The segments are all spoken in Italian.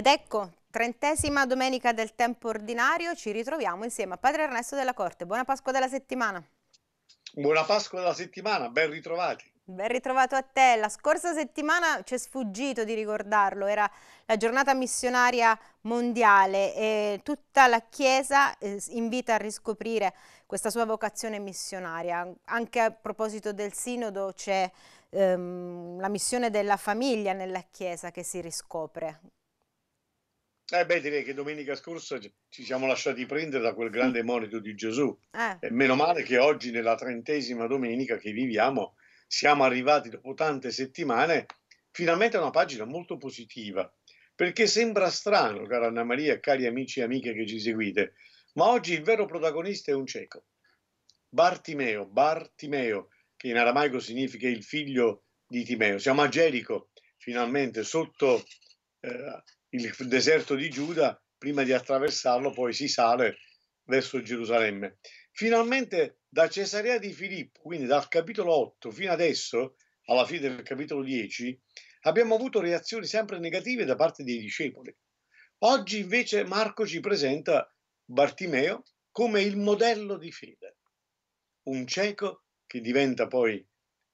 Ed ecco, trentesima domenica del tempo ordinario, ci ritroviamo insieme a Padre Ernesto della Corte. Buona Pasqua della settimana. Buona Pasqua della settimana, ben ritrovati. Ben ritrovato a te. La scorsa settimana ci è sfuggito di ricordarlo, era la giornata missionaria mondiale e tutta la Chiesa eh, invita a riscoprire questa sua vocazione missionaria. Anche a proposito del sinodo c'è ehm, la missione della famiglia nella Chiesa che si riscopre. Eh beh, direi che domenica scorsa ci siamo lasciati prendere da quel grande monito di Gesù. Eh. E meno male che oggi, nella trentesima domenica che viviamo, siamo arrivati dopo tante settimane finalmente a una pagina molto positiva. Perché sembra strano, cara Anna Maria, cari amici e amiche che ci seguite, ma oggi il vero protagonista è un cieco. Bartimeo, Bartimeo, che in aramaico significa il figlio di Timeo. Siamo a Gerico, finalmente, sotto... Eh, il deserto di Giuda, prima di attraversarlo poi si sale verso Gerusalemme. Finalmente da Cesarea di Filippo, quindi dal capitolo 8 fino adesso, alla fine del capitolo 10, abbiamo avuto reazioni sempre negative da parte dei discepoli. Oggi invece Marco ci presenta Bartimeo come il modello di fede, un cieco che diventa poi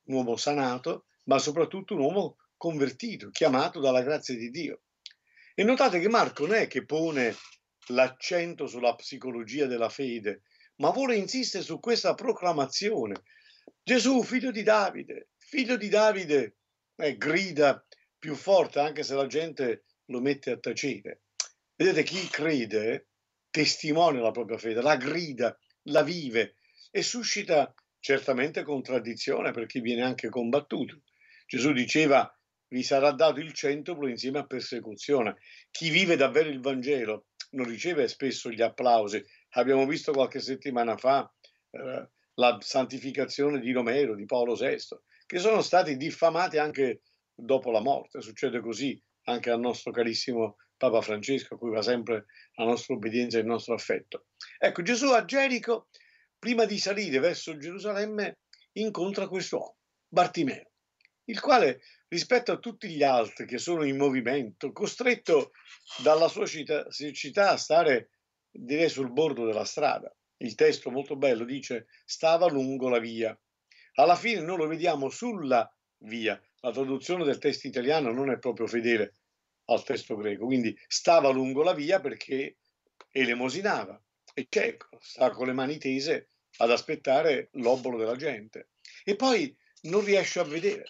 un uomo sanato, ma soprattutto un uomo convertito, chiamato dalla grazia di Dio. E notate che Marco non è che pone l'accento sulla psicologia della fede, ma vuole insistere su questa proclamazione. Gesù, figlio di Davide, figlio di Davide, eh, grida più forte anche se la gente lo mette a tacere. Vedete, chi crede testimonia la propria fede, la grida, la vive e suscita certamente contraddizione per chi viene anche combattuto. Gesù diceva vi sarà dato il centuplo insieme a persecuzione. Chi vive davvero il Vangelo non riceve spesso gli applausi. Abbiamo visto qualche settimana fa eh, la santificazione di Romero, di Paolo VI, che sono stati diffamati anche dopo la morte. Succede così anche al nostro carissimo Papa Francesco, a cui va sempre la nostra obbedienza e il nostro affetto. Ecco, Gesù a Gerico, prima di salire verso Gerusalemme, incontra quest'uomo, Bartimeo, il quale rispetto a tutti gli altri che sono in movimento, costretto dalla sua città, a stare direi sul bordo della strada. Il testo molto bello dice stava lungo la via. Alla fine noi lo vediamo sulla via. La traduzione del testo italiano non è proprio fedele al testo greco, quindi stava lungo la via perché elemosinava e cieco, sta con le mani tese ad aspettare l'obolo della gente. E poi non riesce a vedere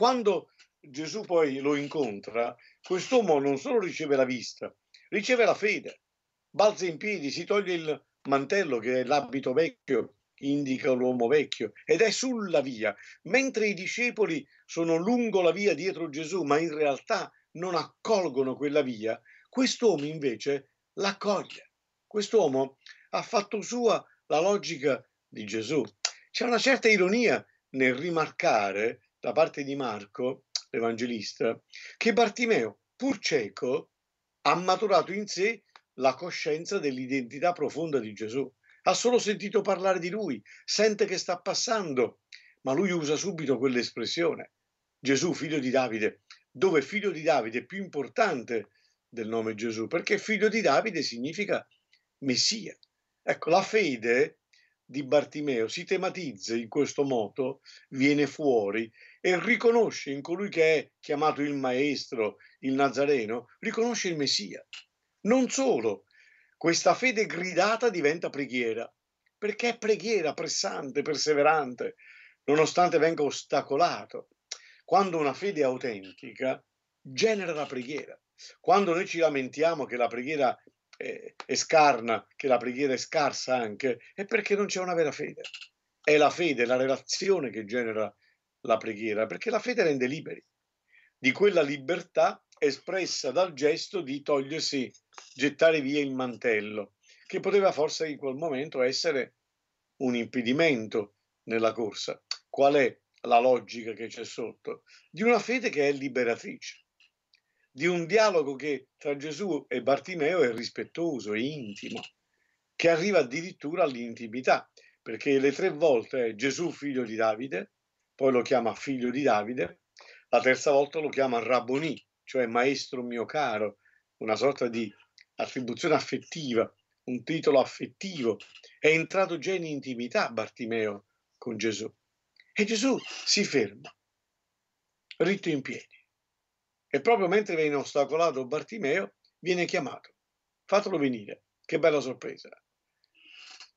quando Gesù poi lo incontra, quest'uomo non solo riceve la vista, riceve la fede, balza in piedi, si toglie il mantello che è l'abito vecchio, indica l'uomo vecchio, ed è sulla via, mentre i discepoli sono lungo la via dietro Gesù, ma in realtà non accolgono quella via, quest'uomo invece l'accoglie. Quest'uomo ha fatto sua la logica di Gesù. C'è una certa ironia nel rimarcare da parte di Marco, l'Evangelista, che Bartimeo, pur cieco, ha maturato in sé la coscienza dell'identità profonda di Gesù. Ha solo sentito parlare di lui, sente che sta passando, ma lui usa subito quell'espressione. Gesù, figlio di Davide, dove figlio di Davide è più importante del nome Gesù, perché figlio di Davide significa Messia. Ecco, la fede di Bartimeo si tematizza in questo modo, viene fuori e riconosce in colui che è chiamato il maestro, il Nazareno, riconosce il Messia. Non solo, questa fede gridata diventa preghiera, perché è preghiera pressante, perseverante, nonostante venga ostacolato. Quando una fede è autentica, genera la preghiera. Quando noi ci lamentiamo che la preghiera è, è scarna, che la preghiera è scarsa anche, è perché non c'è una vera fede. È la fede, la relazione che genera la preghiera, perché la fede rende liberi di quella libertà espressa dal gesto di togliersi, gettare via il mantello, che poteva forse in quel momento essere un impedimento nella corsa. Qual è la logica che c'è sotto? Di una fede che è liberatrice di un dialogo che tra Gesù e Bartimeo è rispettoso, è intimo, che arriva addirittura all'intimità, perché le tre volte è Gesù figlio di Davide, poi lo chiama figlio di Davide, la terza volta lo chiama Rabboni, cioè maestro mio caro, una sorta di attribuzione affettiva, un titolo affettivo. È entrato già in intimità Bartimeo con Gesù. E Gesù si ferma, ritto in piedi e proprio mentre viene ostacolato Bartimeo, viene chiamato. Fatelo venire. Che bella sorpresa.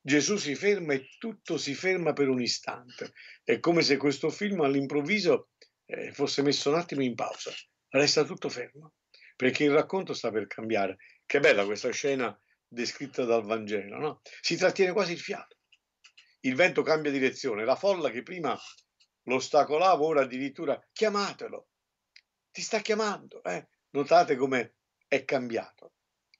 Gesù si ferma e tutto si ferma per un istante. È come se questo film all'improvviso eh, fosse messo un attimo in pausa. Resta tutto fermo, perché il racconto sta per cambiare. Che bella questa scena descritta dal Vangelo, no? Si trattiene quasi il fiato. Il vento cambia direzione, la folla che prima lo ostacolava ora addirittura chiamatelo, ti sta chiamando. Eh? Notate come è cambiato.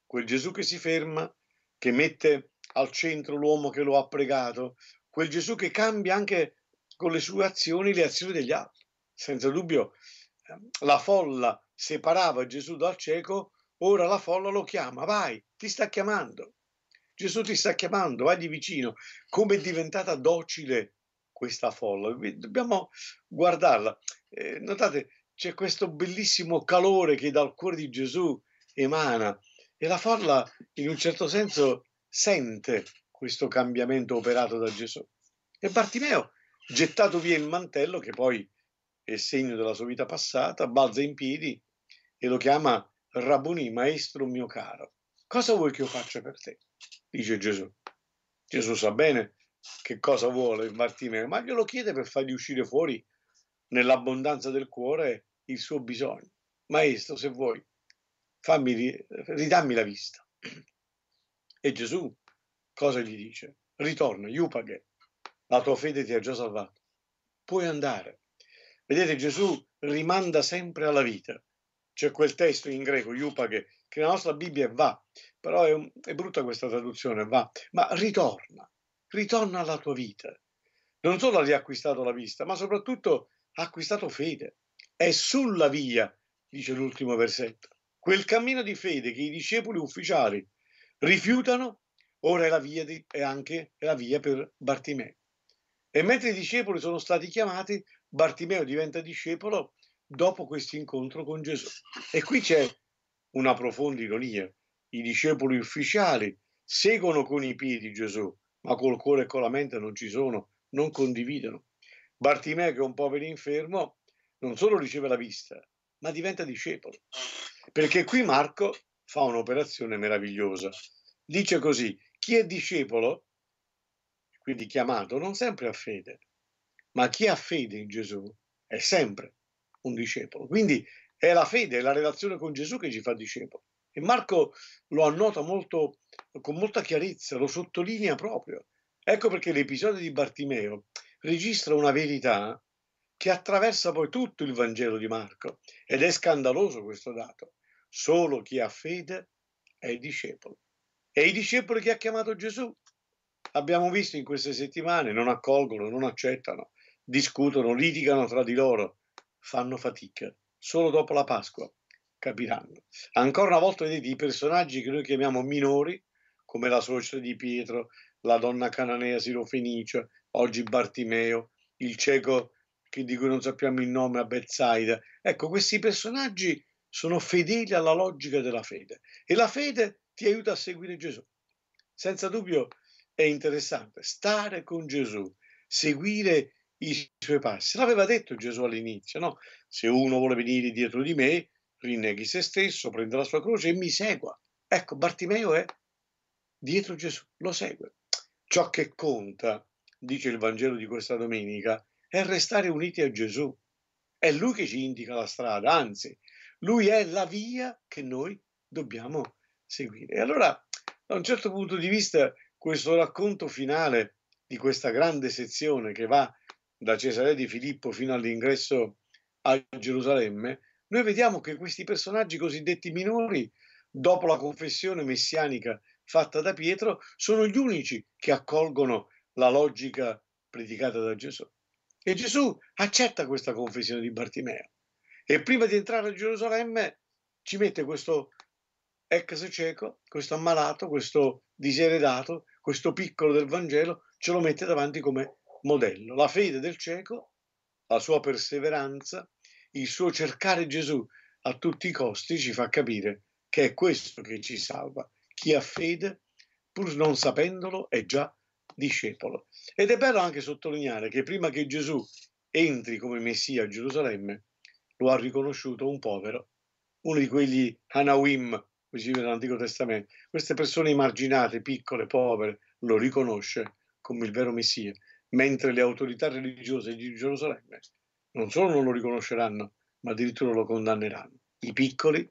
Quel Gesù che si ferma, che mette al centro l'uomo che lo ha pregato, quel Gesù che cambia anche con le sue azioni le azioni degli altri. Senza dubbio ehm, la folla separava Gesù dal cieco, ora la folla lo chiama, vai, ti sta chiamando. Gesù ti sta chiamando, vai di vicino. Come è diventata docile questa folla? Dobbiamo guardarla. Eh, notate, c'è questo bellissimo calore che dal cuore di Gesù emana e la folla in un certo senso sente questo cambiamento operato da Gesù. E Bartimeo, gettato via il mantello, che poi è segno della sua vita passata, balza in piedi e lo chiama Rabuni, maestro mio caro. Cosa vuoi che io faccia per te? dice Gesù. Gesù sa bene che cosa vuole Bartimeo, ma glielo chiede per fargli uscire fuori nell'abbondanza del cuore il suo bisogno. Maestro, se vuoi, fammi, ridammi la vista. E Gesù cosa gli dice? Ritorna, Iupaghe, la tua fede ti ha già salvato. Puoi andare. Vedete, Gesù rimanda sempre alla vita. C'è quel testo in greco, Iupaghe, che nella nostra Bibbia va, però è, un, è brutta questa traduzione, va, ma ritorna, ritorna alla tua vita. Non solo ha riacquistato la vista, ma soprattutto ha acquistato fede. È sulla via, dice l'ultimo versetto. Quel cammino di fede che i discepoli ufficiali rifiutano, ora è, la via di, è anche la via per Bartimeo. E mentre i discepoli sono stati chiamati, Bartimeo diventa discepolo dopo questo incontro con Gesù. E qui c'è una profonda ironia. I discepoli ufficiali seguono con i piedi Gesù, ma col cuore e con la mente non ci sono, non condividono. Bartimeo, che è un povero infermo, non solo riceve la vista, ma diventa discepolo. Perché qui Marco fa un'operazione meravigliosa. Dice così, chi è discepolo, quindi chiamato, non sempre ha fede, ma chi ha fede in Gesù è sempre un discepolo. Quindi è la fede, è la relazione con Gesù che ci fa discepolo. E Marco lo annota molto, con molta chiarezza, lo sottolinea proprio. Ecco perché l'episodio di Bartimeo registra una verità che attraversa poi tutto il Vangelo di Marco ed è scandaloso questo dato. Solo chi ha fede è il discepolo. E i discepoli che ha chiamato Gesù. Abbiamo visto in queste settimane, non accolgono, non accettano, discutono, litigano tra di loro, fanno fatica. Solo dopo la Pasqua capiranno. Ancora una volta vedete i personaggi che noi chiamiamo minori, come la suocera di Pietro, la donna cananea sirofenicia, oggi Bartimeo, il cieco che di cui non sappiamo il nome a Bethsaida. Ecco, questi personaggi sono fedeli alla logica della fede e la fede ti aiuta a seguire Gesù. Senza dubbio è interessante stare con Gesù, seguire i suoi passi. L'aveva detto Gesù all'inizio, no? Se uno vuole venire dietro di me, rinneghi se stesso, prende la sua croce e mi segua. Ecco, Bartimeo è dietro Gesù, lo segue. Ciò che conta dice il Vangelo di questa domenica, è restare uniti a Gesù. È Lui che ci indica la strada, anzi, Lui è la via che noi dobbiamo seguire. E allora, da un certo punto di vista, questo racconto finale di questa grande sezione che va da Cesare di Filippo fino all'ingresso a Gerusalemme, noi vediamo che questi personaggi cosiddetti minori, dopo la confessione messianica fatta da Pietro, sono gli unici che accolgono la logica predicata da Gesù. E Gesù accetta questa confessione di Bartimeo. E prima di entrare a Gerusalemme ci mette questo ex cieco, questo ammalato, questo diseredato, questo piccolo del Vangelo, ce lo mette davanti come modello. La fede del cieco, la sua perseveranza, il suo cercare Gesù a tutti i costi ci fa capire che è questo che ci salva. Chi ha fede, pur non sapendolo, è già discepolo. Ed è bello anche sottolineare che prima che Gesù entri come Messia a Gerusalemme, lo ha riconosciuto un povero, uno di quegli Hanawim, come si così nell'Antico Testamento. Queste persone emarginate, piccole, povere, lo riconosce come il vero Messia, mentre le autorità religiose di Gerusalemme non solo non lo riconosceranno, ma addirittura lo condanneranno. I piccoli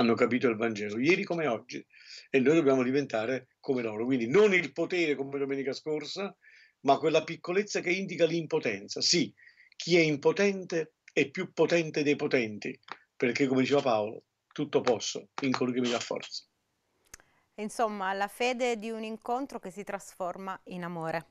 hanno capito il Vangelo, ieri come oggi, e noi dobbiamo diventare come loro. Quindi non il potere come domenica scorsa, ma quella piccolezza che indica l'impotenza. Sì, chi è impotente è più potente dei potenti, perché come diceva Paolo, tutto posso in colui che mi dà forza. Insomma, la fede di un incontro che si trasforma in amore.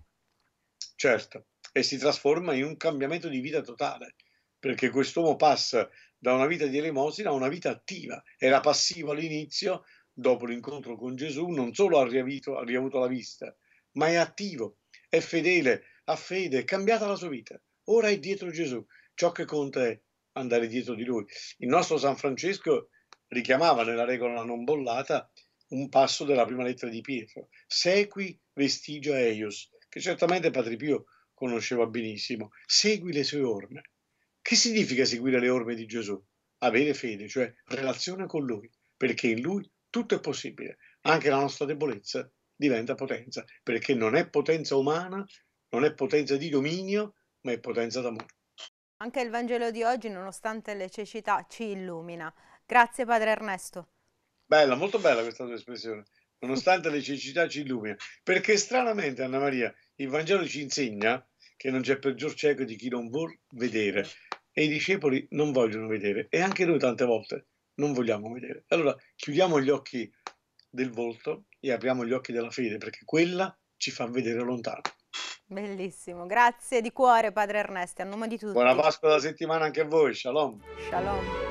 Certo, e si trasforma in un cambiamento di vita totale, perché quest'uomo passa da una vita di elemosina a una vita attiva. Era passivo all'inizio, dopo l'incontro con Gesù, non solo ha, riavito, ha riavuto la vista, ma è attivo, è fedele, ha fede, è cambiata la sua vita. Ora è dietro Gesù. Ciò che conta è andare dietro di lui. Il nostro San Francesco richiamava nella regola non bollata un passo della prima lettera di Pietro, sequi vestigia eius, che certamente Padre Pio conosceva benissimo, segui le sue orme. Che significa seguire le orme di Gesù? Avere fede, cioè relazione con Lui, perché in Lui tutto è possibile, anche la nostra debolezza diventa potenza, perché non è potenza umana, non è potenza di dominio, ma è potenza d'amore. Anche il Vangelo di oggi, nonostante le cecità, ci illumina. Grazie Padre Ernesto. Bella, molto bella questa tua espressione. Nonostante le cecità ci illumina. Perché stranamente, Anna Maria, il Vangelo ci insegna che non c'è peggior cieco di chi non vuol vedere e i discepoli non vogliono vedere e anche noi tante volte non vogliamo vedere. Allora chiudiamo gli occhi del volto e apriamo gli occhi della fede perché quella ci fa vedere lontano. Bellissimo, grazie di cuore Padre Ernesto, a nome di tutti. Buona Pasqua della settimana anche a voi, shalom. Shalom.